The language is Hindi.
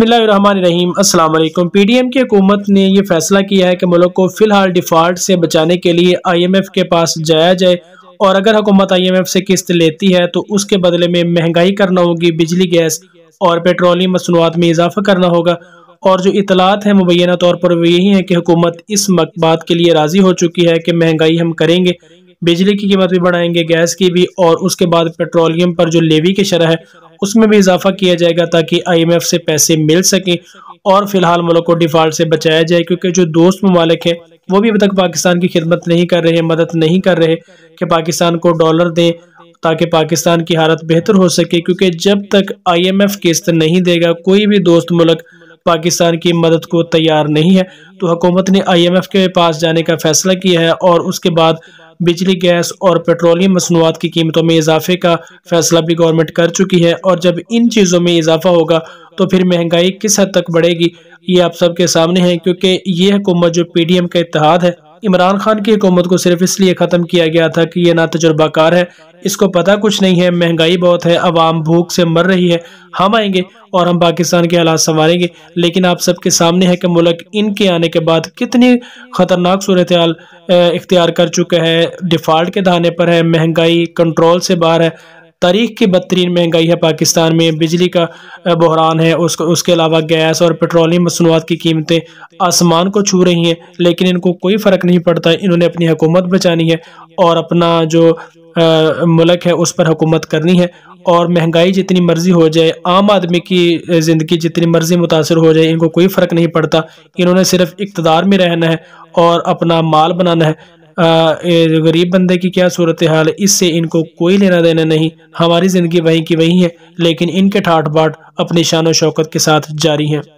बसमीम अल्लाम पी डी एम की हुकूमत ने यह फैसला किया है कि मुल्क को फ़िलहाल डिफ़ाल्ट से बचाने के लिए आई एम एफ़ के पास जाया जाए और अगर हुकूमत आई एम एफ़ से किस्त लेती है तो उसके बदले में महंगाई करना होगी बिजली गैस और पेट्रोलियम मसनूआत में इजाफा करना होगा और जो इतलात हैं मुबैना तौर पर वो यही है कि हुकूमत इस बात के लिए राज़ी हो चुकी है कि महंगाई हम करेंगे बिजली की कीमत भी बढ़ाएंगे गैस की भी और उसके बाद पेट्रोलियम पर जो लेवी की शरह है उसमें भी इजाफा किया जाएगा ताकि एफ से पैसे मिल सकें और फिलहाल मुल्क को डिफॉल्ट से बचाया जाए क्योंकि जो दोस्त ममालिक हैं वो भी अब तक पाकिस्तान की खिदमत नहीं कर रहे मदद नहीं कर रहे कि पाकिस्तान को डॉलर दें ताकि पाकिस्तान की हालत बेहतर हो सके क्योंकि जब तक आईएमएफ किस्त नहीं देगा कोई भी दोस्त मुल्क पाकिस्तान की मदद को तैयार नहीं है तो हुकूमत ने आई एम एफ़ के पास जाने का फैसला किया है और उसके बाद बिजली गैस और पेट्रोलियम मसनूआत की कीमतों में इजाफे का फैसला भी गवर्नमेंट कर चुकी है और जब इन चीज़ों में इजाफा होगा तो फिर महंगाई किस हद तक बढ़ेगी ये आप सबके सामने है क्योंकि ये हुकूमत जो पी डी एम का इतिहाद है इमरान खान की हुकूमत को सिर्फ इसलिए ख़त्म किया गया था कि यह ना तजुर्बाकार है इसको पता कुछ नहीं है महंगाई बहुत है अवाम भूख से मर रही है हम आएंगे और हम पाकिस्तान के हालात संवारेंगे लेकिन आप सबके सामने है कि मुल्क इनके आने के बाद कितनी ख़तरनाक सूरत हाल इख्तियार कर चुका है डिफ़ाल्ट के दहाने पर है महंगाई कंट्रोल से बाहर है तारीख की बदतरीन महंगाई है पाकिस्तान में बिजली का बहरान है उसको उसके अलावा गैस और पेट्रोलियम मसनूआत की कीमतें आसमान को छू रही हैं लेकिन इनको कोई फ़र्क नहीं पड़ता इन्होंने अपनी हुकूमत बचानी है और अपना जो मुल्क है उस पर हुकूमत करनी है और महंगाई जितनी मर्ज़ी हो जाए आम आदमी की ज़िंदगी जितनी मर्ज़ी मुतासर हो जाए इनको कोई फ़र्क नहीं पड़ता इन्होंने सिर्फ इकतदार में रहना है और अपना माल बनाना है गरीब बंदे की क्या सूरत हाल है इससे इनको कोई लेना देना नहीं हमारी ज़िंदगी वहीं की वहीं है लेकिन इनके ठाठ बाट अपनी शान शौकत के साथ जारी हैं